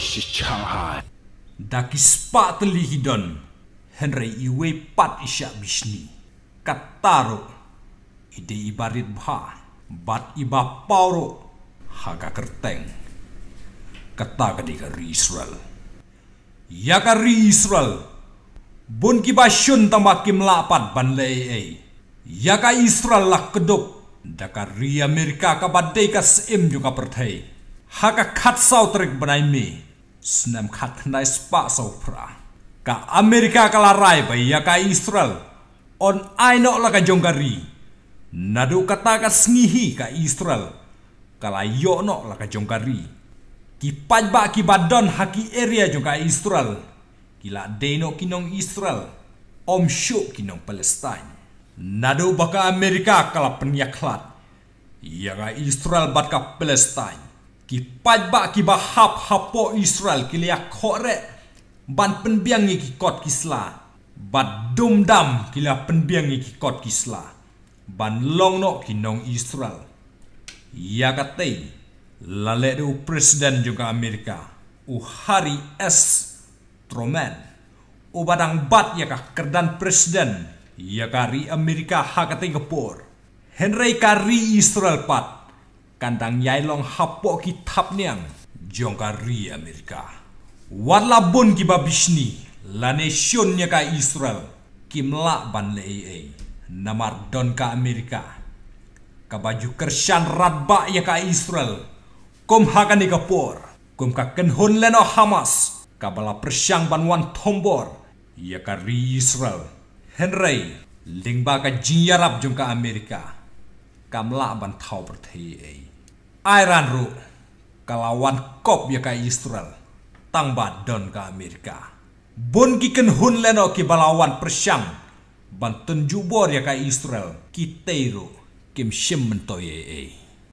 Shanghai. Daki spa teli Henry iwe pat isya bisni. Kataro. Ide ibarit bha. Bat iba pauro. Haga kerteng. Kata kedika Israel. ya ri Israel. Bun kibasyun tambah kim lapat ban lei Yaka Israel lah kedup, Daka ri Amerika kabadai seim juga perthai haka khat trek banai mi senam khat nai spa pra ka Amerika rai bai ya ka Israel on aino la ka jonggari nadu kata ka sengihi ka Israel kala no la ka jonggari ki ba ki badon haki area ka Israel kila deno kinong Israel om syuk kinong Palestine nadu baka Amerika kala penyaklat ya ka Israel bat ka Palestine ki pajba ki ba hap hapo Israel ki lia kore ban penbiang ki kot kisla bat dum dam ki lia penbiang ki kot kisla ban long no ki nong Israel ia katei lale du presiden juga Amerika u hari S Truman u badang bat ya kerdan presiden ya kari Amerika hakating kepor Henry kari Israel pat kandang yailong hapo ki niang jongkari Amerika. bon ki babishni la nation nya ka Israel kimla ban le ee namar don ka Amerika. Kabaju kersan radba ya ka Israel kom hakani ka por kom ka kenhun leno Hamas kabala persyang ban wan tombor ya ka ri Israel. Henry lingba ka jinyarap jong ka Amerika kamla ban thau prathi iran ru kalawan kop ya kai israel tang ba don ka amerika bon ki ken balawan persyang ban tunjubor ya kai israel kiteru ru kim shim